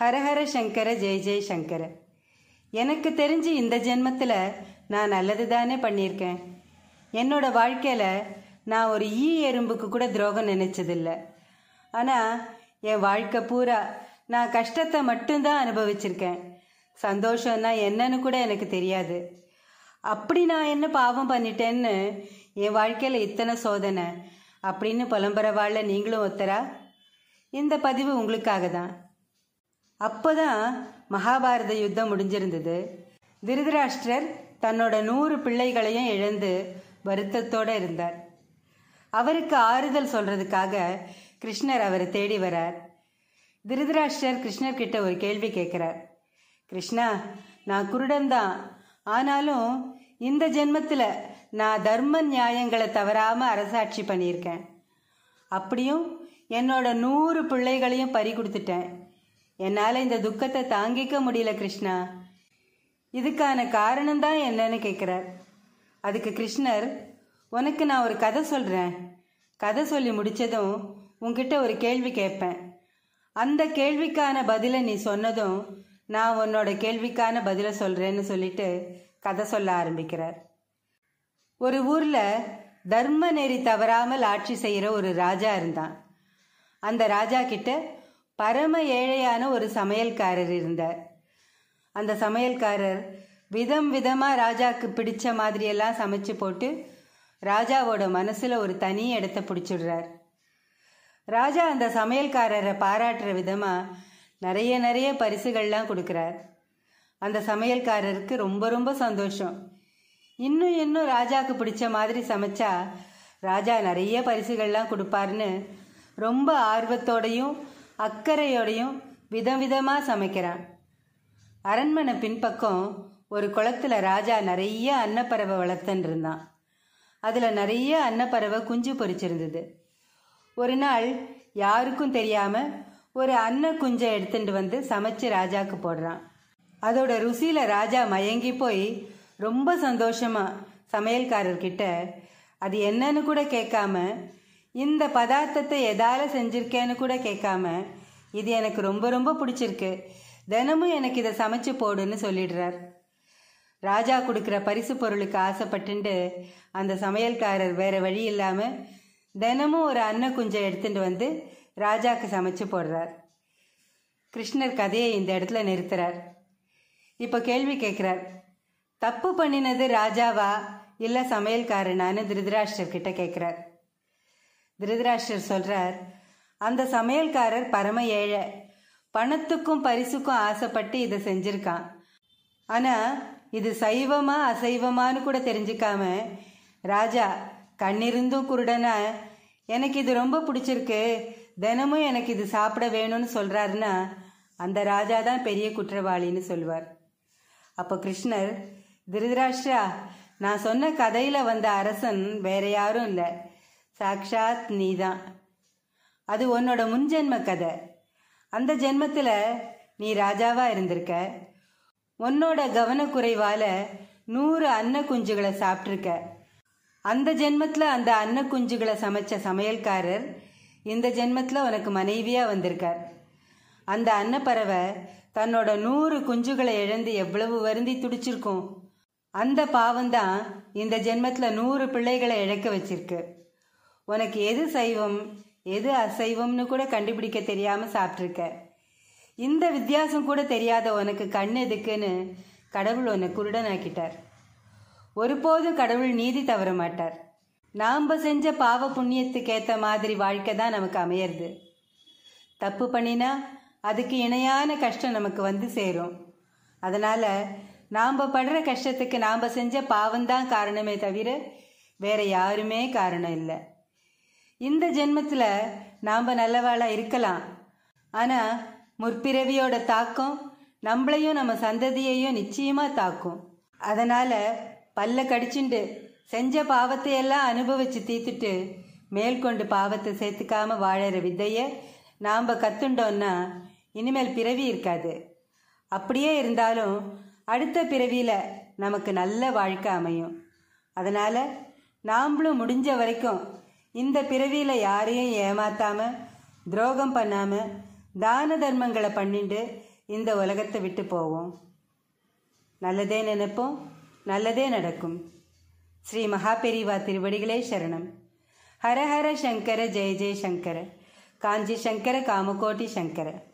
ஹரஹர சங்கர ஜெய் ஜெய் சங்கர எனக்கு தெரிஞ்சு இந்த ஜென்மத்தில் நான் நல்லது தானே பண்ணியிருக்கேன் என்னோட வாழ்க்கையில் நான் ஒரு ஈ எறும்புக்கு கூட துரோகம் நினைச்சதில்லை ஆனால் என் வாழ்க்கை பூரா நான் கஷ்டத்தை மட்டும்தான் அனுபவிச்சிருக்கேன் சந்தோஷம்னா என்னன்னு கூட எனக்கு தெரியாது அப்படி நான் என்ன பாவம் பண்ணிட்டேன்னு என் வாழ்க்கையில் இத்தனை சோதனை அப்படின்னு வாழ நீங்களும் ஒத்தரா இந்த பதிவு உங்களுக்காக தான் அப்போ தான் மகாபாரத யுத்தம் முடிஞ்சிருந்தது திருதராஷ்டிரர் தன்னோட நூறு பிள்ளைகளையும் இழந்து வருத்தத்தோடு இருந்தார் அவருக்கு ஆறுதல் சொல்றதுக்காக கிருஷ்ணர் அவரை தேடி வரார் திருதராஷ்டர் கிருஷ்ணர் கிட்ட ஒரு கேள்வி கேட்குறார் கிருஷ்ணா நான் குருடன்தான் ஆனாலும் இந்த ஜென்மத்தில் நான் தர்ம நியாயங்களை தவறாமல் அரசாட்சி பண்ணியிருக்கேன் அப்படியும் என்னோட நூறு பிள்ளைகளையும் பறி கொடுத்துட்டேன் என்னால் இந்த துக்கத்தை தாங்கிக்க முடியல கிருஷ்ணா இதுக்கான காரணம் தான் என்னன்னு கேட்குறார் அதுக்கு கிருஷ்ணர் உனக்கு நான் ஒரு கதை சொல்கிறேன் கதை சொல்லி முடிச்சதும் உன்கிட்ட ஒரு கேள்வி கேட்பேன் அந்த கேள்விக்கான பதிலை நீ சொன்னதும் நான் உன்னோட கேள்விக்கான பதிலை சொல்கிறேன்னு சொல்லிட்டு கதை சொல்ல ஆரம்பிக்கிறார் ஒரு ஊரில் தர்ம நெறி தவறாமல் ஆட்சி செய்கிற ஒரு ராஜா இருந்தான் அந்த ராஜா கிட்ட பரம ஏழையான ஒரு சமையல்காரர் இருந்தார் அந்த சமையல்காரர் விதம் விதமாக ராஜாவுக்கு பிடிச்ச மாதிரியெல்லாம் சமைச்சு போட்டு ராஜாவோட மனசில் ஒரு தனி இடத்த பிடிச்சிடுறார் ராஜா அந்த சமையல்காரரை பாராட்டுற விதமாக நிறைய நிறைய பரிசுகள்லாம் கொடுக்குறார் அந்த சமையல்காரருக்கு ரொம்ப ரொம்ப சந்தோஷம் இன்னும் இன்னும் ராஜாவுக்கு பிடிச்ச மாதிரி சமைச்சா ராஜா நிறைய பரிசுகள்லாம் கொடுப்பாருன்னு ரொம்ப ஆர்வத்தோடையும் அக்கறையோடையும் விதம் விதமாக சமைக்கிறான் அரண்மனை பின்பக்கம் ஒரு குளத்தில் ராஜா நிறைய அன்னப்பறவை வளர்த்துன்னு இருந்தான் அதில் நிறைய அன்னப்பறவை குஞ்சு பொறிச்சிருந்தது ஒரு நாள் யாருக்கும் தெரியாமல் ஒரு அன்ன குஞ்சை எடுத்துட்டு வந்து சமைச்சு ராஜாவுக்கு போடுறான் அதோட ருசியில் ராஜா மயங்கி போய் ரொம்ப சந்தோஷமாக சமையல்காரர்கிட்ட அது என்னன்னு கூட கேட்காம இந்த பதார்த்தத்தை எதால் செஞ்சுருக்கேன்னு கூட கேட்காம இது எனக்கு ரொம்ப ரொம்ப பிடிச்சிருக்கு தினமும் எனக்கு இதை சமைச்சு போடுன்னு சொல்லிடுறார் ராஜா கொடுக்குற பரிசு பொருளுக்கு ஆசைப்பட்டுண்டு அந்த சமையல்காரர் வேறு வழி இல்லாமல் தினமும் ஒரு அன்ன குஞ்சம் எடுத்துகிட்டு வந்து ராஜாவுக்கு சமைச்சு போடுறார் கிருஷ்ணர் கதையை இந்த இடத்துல நிறுத்துறார் இப்போ கேள்வி கேட்குறார் தப்பு பண்ணினது ராஜாவா இல்லை சமையல்காரனான்னு திருதராஷ்டர்கிட்ட கேட்குறார் திருதராஷ்டர் சொல்றார் அந்த சமையல்காரர் பரம ஏழை பணத்துக்கும் பரிசுக்கும் ஆசைப்பட்டு இதை செஞ்சிருக்கான் ஆனா இது சைவமா அசைவமானு கூட தெரிஞ்சுக்காம ராஜா கண்ணிருந்தும் குருடனா எனக்கு இது ரொம்ப பிடிச்சிருக்கு தினமும் எனக்கு இது சாப்பிட வேணும்னு சொல்றாருன்னா அந்த ராஜா தான் பெரிய குற்றவாளின்னு சொல்வார் அப்போ கிருஷ்ணர் திருதராஷ்டிரா நான் சொன்ன கதையில வந்த அரசன் வேற யாரும் இல்லை சாக்ஷாத் நீ தான் அது உன்னோட முன்ஜென்ம கதை அந்த ஜென்மத்தில் நீ ராஜாவாக இருந்திருக்க உன்னோட கவனக்குறைவால் நூறு அன்ன குஞ்சுகளை சாப்பிட்ருக்க அந்த ஜென்மத்தில் அந்த அன்ன குஞ்சுகளை சமைச்ச சமையல்காரர் இந்த ஜென்மத்தில் உனக்கு மனைவியாக வந்திருக்கார் அந்த அன்னப்பறவை தன்னோட நூறு குஞ்சுகளை இழந்து எவ்வளவு வருந்தி துடிச்சிருக்கும் அந்த பாவம்தான் இந்த ஜென்மத்தில் நூறு பிள்ளைகளை இழக்க வச்சிருக்கு உனக்கு எது சைவம் எது அசைவம்னு கூட கண்டுபிடிக்க தெரியாமல் சாப்பிட்ருக்க இந்த வித்தியாசம் கூட தெரியாத உனக்கு கண் எதுக்குன்னு கடவுள் உன்னை குருடனாக்கிட்டார் ஒருபோதும் கடவுள் நீதி தவற மாட்டார் நாம் செஞ்ச பாவ புண்ணியத்துக்கு ஏற்ற மாதிரி வாழ்க்கை தான் நமக்கு அமையிறது தப்பு பண்ணினா அதுக்கு இணையான கஷ்டம் நமக்கு வந்து சேரும் அதனால் நாம் படுற கஷ்டத்துக்கு நாம் செஞ்ச பாவம்தான் காரணமே தவிர வேற யாருமே காரணம் இல்லை இந்த ஜென்மத்தில் நாம் நல்லவாளாக இருக்கலாம் ஆனால் முற்பிறவியோட தாக்கம் நம்மளையும் நம்ம சந்ததியையும் நிச்சயமாக தாக்கும் அதனால் பல்ல கடிச்சுண்டு செஞ்ச பாவத்தையெல்லாம் அனுபவித்து தீத்துட்டு மேல்கொண்டு பாவத்தை சேர்த்துக்காம வாழற வித்தையை நாம் கற்றுண்டோன்னா இனிமேல் பிறவி இருக்காது அப்படியே இருந்தாலும் அடுத்த பிறவியில் நமக்கு நல்ல வாழ்க்கை அமையும் அதனால் நாம்ளும் முடிஞ்ச வரைக்கும் இந்த பிறவியில் யாரையும் ஏமாத்தாம துரோகம் பண்ணாம தான தர்மங்களை பண்ணிட்டு இந்த உலகத்தை விட்டு போவோம் நல்லதே நினைப்போம் நல்லதே நடக்கும் ஸ்ரீ மகாபெரிவா திருவடிகளே சரணம் ஹரஹர சங்கர ஜெய ஜெய சங்கர காஞ்சி சங்கர காமகோட்டி சங்கர